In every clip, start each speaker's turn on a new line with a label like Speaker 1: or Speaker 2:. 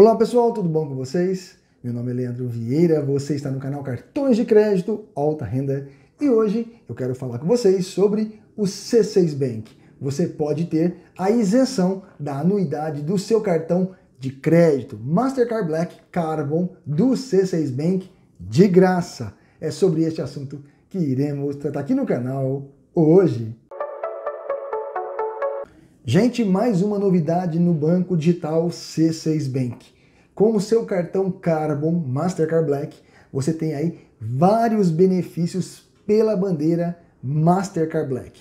Speaker 1: Olá pessoal, tudo bom com vocês? Meu nome é Leandro Vieira, você está no canal Cartões de Crédito Alta Renda e hoje eu quero falar com vocês sobre o C6 Bank. Você pode ter a isenção da anuidade do seu cartão de crédito Mastercard Black Carbon do C6 Bank de graça. É sobre este assunto que iremos tratar aqui no canal hoje. Gente, mais uma novidade no banco digital C6 Bank. Com o seu cartão Carbon Mastercard Black, você tem aí vários benefícios pela bandeira Mastercard Black.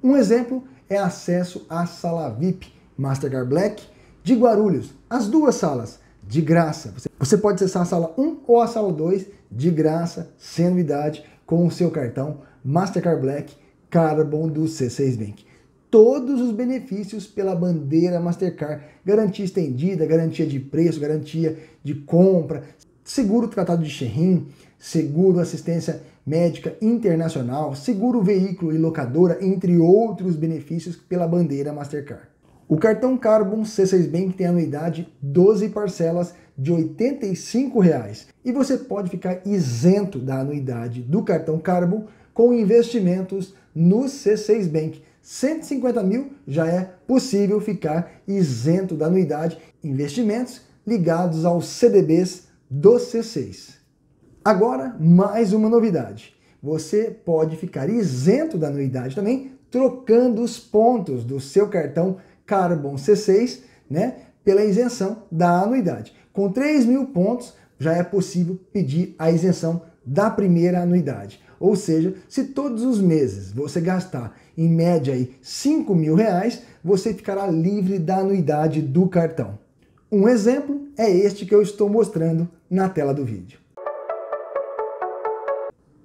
Speaker 1: Um exemplo é acesso à sala VIP Mastercard Black de Guarulhos, as duas salas de graça. Você pode acessar a sala 1 ou a sala 2 de graça, sem anuidade, com o seu cartão Mastercard Black Carbon do C6 Bank todos os benefícios pela bandeira Mastercard. Garantia estendida, garantia de preço, garantia de compra, seguro tratado de Xerrim, seguro assistência médica internacional, seguro veículo e locadora, entre outros benefícios pela bandeira Mastercard. O cartão Carbon C6 Bank tem anuidade 12 parcelas de R$ 85,00 e você pode ficar isento da anuidade do cartão Carbon com investimentos no C6 Bank. 150 mil já é possível ficar isento da anuidade investimentos ligados aos CDBs do C6. Agora, mais uma novidade. Você pode ficar isento da anuidade também trocando os pontos do seu cartão Carbon C6 né, pela isenção da anuidade. Com 3 mil pontos, já é possível pedir a isenção da primeira anuidade. Ou seja, se todos os meses você gastar em média aí 5 mil reais, você ficará livre da anuidade do cartão. Um exemplo é este que eu estou mostrando na tela do vídeo.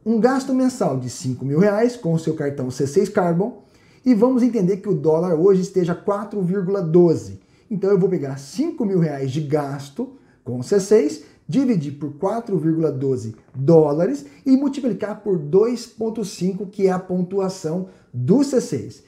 Speaker 1: Um gasto mensal de 5 mil reais com o seu cartão C6 Carbon e vamos entender que o dólar hoje esteja 4,12. Então eu vou pegar 5 mil reais de gasto com o C6 dividir por 4,12 dólares e multiplicar por 2,5, que é a pontuação do C6.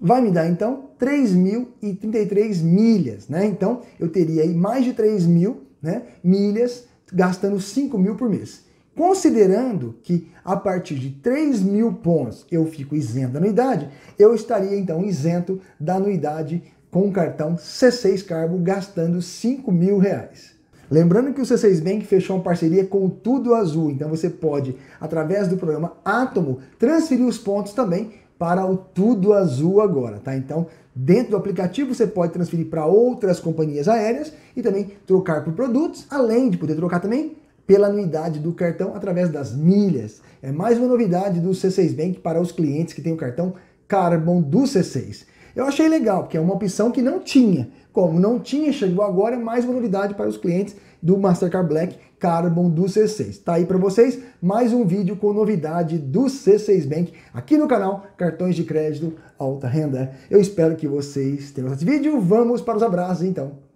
Speaker 1: Vai me dar então 3.033 milhas, né? Então eu teria aí mais de 3.000, né, milhas, gastando 5 mil por mês. Considerando que a partir de 3 mil pontos eu fico isento da anuidade, eu estaria então isento da anuidade com o cartão C6 Carbo gastando 5 mil reais. Lembrando que o C6 Bank fechou uma parceria com o Tudo Azul, então você pode, através do programa Átomo, transferir os pontos também para o Tudo Azul agora, tá? Então, dentro do aplicativo você pode transferir para outras companhias aéreas e também trocar por produtos, além de poder trocar também pela anuidade do cartão através das milhas. É mais uma novidade do C6 Bank para os clientes que têm o cartão Carbon do C6. Eu achei legal, porque é uma opção que não tinha. Como não tinha, chegou agora mais uma novidade para os clientes do Mastercard Black Carbon do C6. Tá aí para vocês mais um vídeo com novidade do C6 Bank aqui no canal Cartões de Crédito Alta Renda. Eu espero que vocês tenham gostado desse vídeo. Vamos para os abraços então.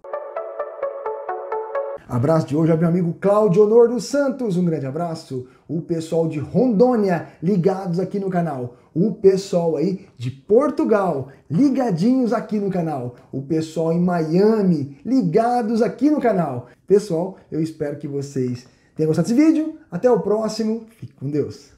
Speaker 1: Abraço de hoje ao meu amigo Cláudio Honor dos Santos, um grande abraço. O pessoal de Rondônia ligados aqui no canal. O pessoal aí de Portugal ligadinhos aqui no canal. O pessoal em Miami ligados aqui no canal. Pessoal, eu espero que vocês tenham gostado desse vídeo. Até o próximo. Fique com Deus.